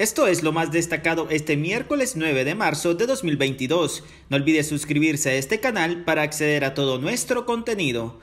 Esto es lo más destacado este miércoles 9 de marzo de 2022. No olvides suscribirse a este canal para acceder a todo nuestro contenido.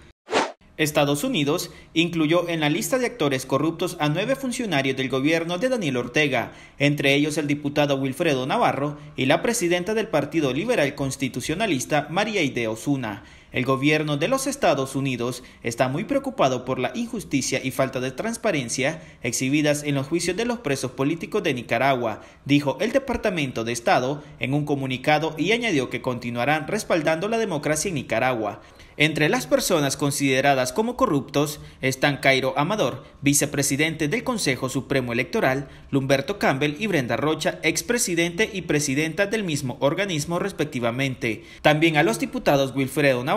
Estados Unidos incluyó en la lista de actores corruptos a nueve funcionarios del gobierno de Daniel Ortega, entre ellos el diputado Wilfredo Navarro y la presidenta del Partido Liberal Constitucionalista María Ide Osuna. El gobierno de los Estados Unidos está muy preocupado por la injusticia y falta de transparencia exhibidas en los juicios de los presos políticos de Nicaragua, dijo el Departamento de Estado en un comunicado y añadió que continuarán respaldando la democracia en Nicaragua. Entre las personas consideradas como corruptos están Cairo Amador, vicepresidente del Consejo Supremo Electoral, Lumberto Campbell y Brenda Rocha, expresidente y presidenta del mismo organismo respectivamente. También a los diputados Wilfredo Navarro,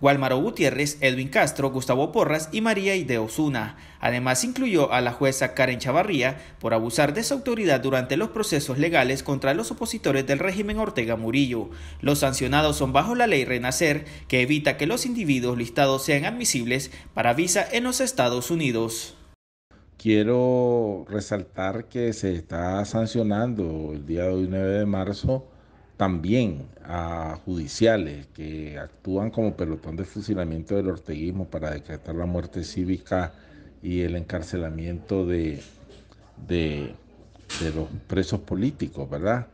Gualmaro Gutiérrez, Edwin Castro, Gustavo Porras y María Ideo Osuna. Además, incluyó a la jueza Karen Chavarría por abusar de su autoridad durante los procesos legales contra los opositores del régimen Ortega Murillo. Los sancionados son bajo la ley Renacer, que evita que los individuos listados sean admisibles para visa en los Estados Unidos. Quiero resaltar que se está sancionando el día 9 de marzo, también a judiciales que actúan como pelotón de fusilamiento del orteguismo para decretar la muerte cívica y el encarcelamiento de, los presos políticos, ¿verdad?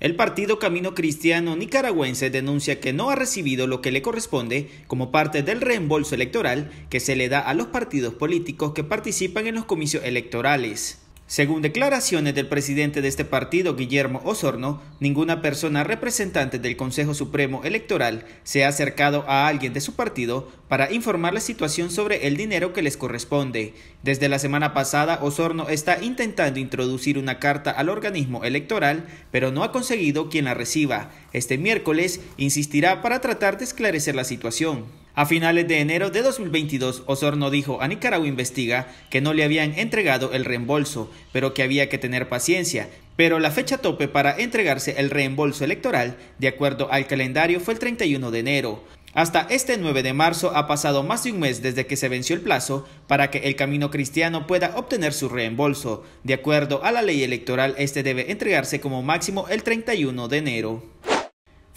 El partido Camino Cristiano Nicaragüense denuncia que no ha recibido lo que le corresponde como parte del reembolso electoral que se le da a los partidos políticos que participan en los comicios electorales. Según declaraciones del presidente de este partido, Guillermo Osorno, ninguna persona representante del Consejo Supremo Electoral se ha acercado a alguien de su partido para informar la situación sobre el dinero que les corresponde. Desde la semana pasada, Osorno está intentando introducir una carta al organismo electoral, pero no ha conseguido quien la reciba. Este miércoles insistirá para tratar de esclarecer la situación. A finales de enero de 2022, Osorno dijo a Nicaragua Investiga que no le habían entregado el reembolso, pero que había que tener paciencia. Pero la fecha tope para entregarse el reembolso electoral, de acuerdo al calendario, fue el 31 de enero. Hasta este 9 de marzo ha pasado más de un mes desde que se venció el plazo para que el Camino Cristiano pueda obtener su reembolso. De acuerdo a la ley electoral, este debe entregarse como máximo el 31 de enero.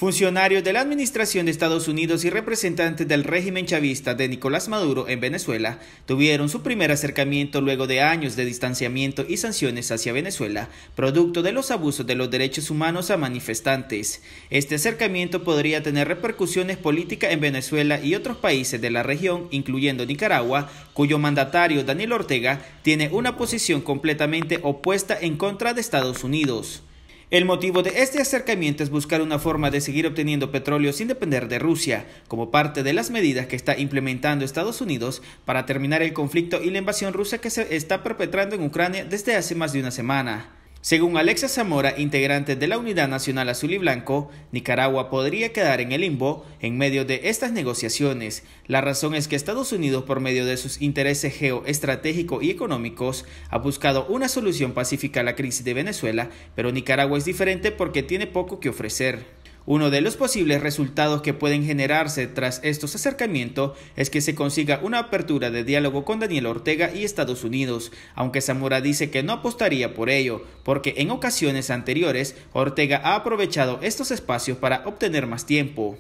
Funcionarios de la Administración de Estados Unidos y representantes del régimen chavista de Nicolás Maduro en Venezuela tuvieron su primer acercamiento luego de años de distanciamiento y sanciones hacia Venezuela, producto de los abusos de los derechos humanos a manifestantes. Este acercamiento podría tener repercusiones políticas en Venezuela y otros países de la región, incluyendo Nicaragua, cuyo mandatario Daniel Ortega tiene una posición completamente opuesta en contra de Estados Unidos. El motivo de este acercamiento es buscar una forma de seguir obteniendo petróleo sin depender de Rusia, como parte de las medidas que está implementando Estados Unidos para terminar el conflicto y la invasión rusa que se está perpetrando en Ucrania desde hace más de una semana. Según Alexa Zamora, integrante de la Unidad Nacional Azul y Blanco, Nicaragua podría quedar en el limbo en medio de estas negociaciones. La razón es que Estados Unidos, por medio de sus intereses geoestratégicos y económicos, ha buscado una solución pacífica a la crisis de Venezuela, pero Nicaragua es diferente porque tiene poco que ofrecer. Uno de los posibles resultados que pueden generarse tras estos acercamientos es que se consiga una apertura de diálogo con Daniel Ortega y Estados Unidos, aunque Zamora dice que no apostaría por ello, porque en ocasiones anteriores Ortega ha aprovechado estos espacios para obtener más tiempo.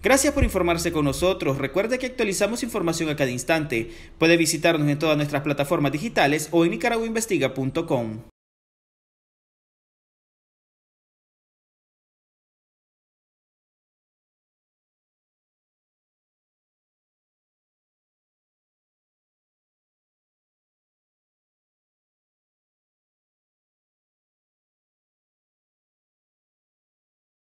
Gracias por informarse con nosotros. Recuerde que actualizamos información a cada instante. Puede visitarnos en todas nuestras plataformas digitales o en nicaraguainvestiga.com.